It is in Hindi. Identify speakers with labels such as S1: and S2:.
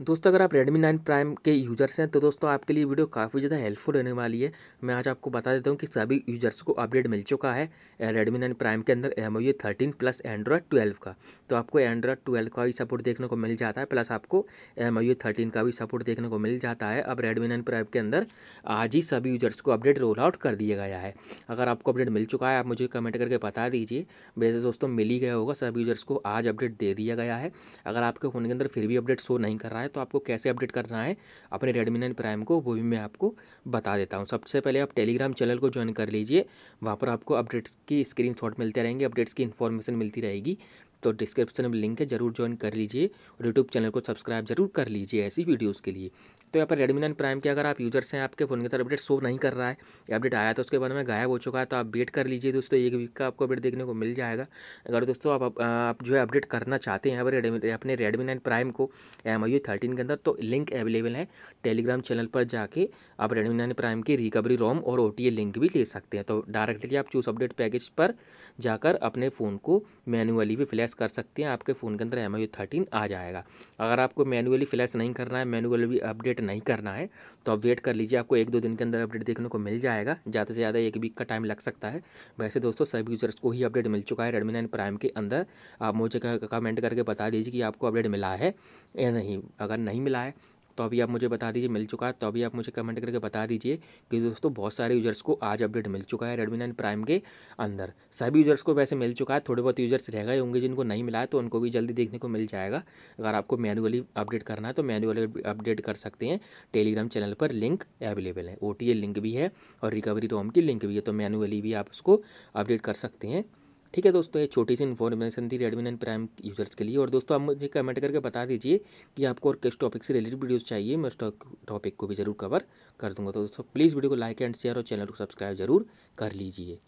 S1: दोस्तों अगर आप Redmi 9 Prime के यूज़र्स हैं तो दोस्तों आपके लिए वीडियो काफ़ी ज़्यादा हेल्पफुल होने वाली है मैं आज आपको बता देता हूँ कि सभी यूज़र्स को अपडेट मिल चुका है Redmi 9 Prime के अंदर M O thirteen plus Android twelve का तो आपको एंड्रॉयड ट्वेल्व का भी सपोर्ट देखने को मिल जाता है प्लस आपको एम ओ थर्टीन का भी सपोर्ट देखने को मिल जाता है अब रेडमी नाइन प्राइम के अंदर आज ही सभी यूज़र्स को अपडेट रोल आउट कर दिया गया है अगर आपको अपडेट मिल चुका है आप मुझे कमेंट करके बता दीजिए वैसे दोस्तों मिल ही गया होगा सभी यूज़र्स को आज अपडेट दे दिया गया है अगर आपके फ़ोन के अंदर फिर भी अपडेट शो नहीं कर रहा है है तो आपको कैसे अपडेट करना है अपने रेडमी नाइन प्राइम को वो भी मैं आपको बता देता हूँ सबसे पहले आप टेलीग्राम चैनल को ज्वाइन कर लीजिए वहाँ पर आपको अपडेट्स की स्क्रीन मिलते रहेंगे अपडेट्स की इन्फॉर्मेशन मिलती रहेगी तो डिस्क्रिप्शन में लिंक है जरूर ज्वाइन कर लीजिए और यूट्यूब चैनल को सब्सक्राइब जरूर कर लीजिए ऐसी वीडियोज़ के लिए तो यहाँ पर रेडमी नाइन प्राइम के अगर आप यूजर्स हैं आपके फ़ोन के अंदर अपडेट शो नहीं कर रहा है अपडेट आया तो उसके बाद में गायब हो चुका है तो आप वेट कर लीजिए दोस्तों एक वीक का आपको अपडेट देखने को मिल जाएगा अगर दोस्तों आप, आप, जो है अपडेट करना चाहते हैं अगर अपने रेडमी नाइन प्राइम को एम आई थर्टीन के अंदर तो लिंक अवेलेबल है टेलीग्राम चैनल पर जाके आप रेडमी नाइन प्राइम की रिकवरी रोम और ओ लिंक भी ले सकते हैं तो डायरेक्टली आप चूस अपडेट पैकेज पर जाकर अपने फ़ोन को मैनुअली भी फ्लैश यूज़ कर सकते हैं आपके फ़ोन के अंदर एम आई थर्टीन आ जाएगा अगर आपको मैनुअली फ्लैश नहीं करना है मैनुअली अपडेट नहीं करना है तो आप वेट कर लीजिए आपको एक दो दिन के अंदर अपडेट देखने को मिल जाएगा ज़्यादा से ज़्यादा एक वीक का टाइम लग सकता है वैसे दोस्तों सभी यूज़र्स को ही अपडेट मिल चुका है रेडमी नाइन प्राइम के अंदर आप मुझे कमेंट करके बता दीजिए कि आपको अपडेट मिला है या नहीं अगर नहीं मिला है तो अभी आप मुझे बता दीजिए मिल चुका है तो अभी आप मुझे कमेंट करके बता दीजिए कि दोस्तों बहुत सारे यूज़र्स को आज अपडेट मिल चुका है रेडमी नाइन प्राइम के अंदर सभी यूज़र्स को वैसे मिल चुका है थोड़े बहुत यूज़र्स रह गए होंगे जिनको नहीं मिला है तो उनको भी जल्दी देखने को मिल जाएगा अगर आपको मैनुअली अपडेट करना है तो मैनुअली अपडेट कर सकते हैं टेलीग्राम चैनल पर लिंक अवेलेबल है ओ लिंक भी है और रिकवरी रोम की लिंक भी है तो मैनुअली भी आप उसको अपडेट कर सकते हैं ठीक है दोस्तों ये छोटी सी इन्फॉर्मेशन थी रेडमी नाइन प्राइम यूज़र्स के लिए और दोस्तों आप मुझे कमेंट करके बता दीजिए कि आपको और किस टॉपिक से रिलेटेड वीडियोस चाहिए मैं उस टॉपिक को भी ज़रूर कवर कर दूंगा तो दोस्तों प्लीज़ वीडियो को लाइक एंड शेयर और चैनल को सब्सक्राइब जरूर कर लीजिए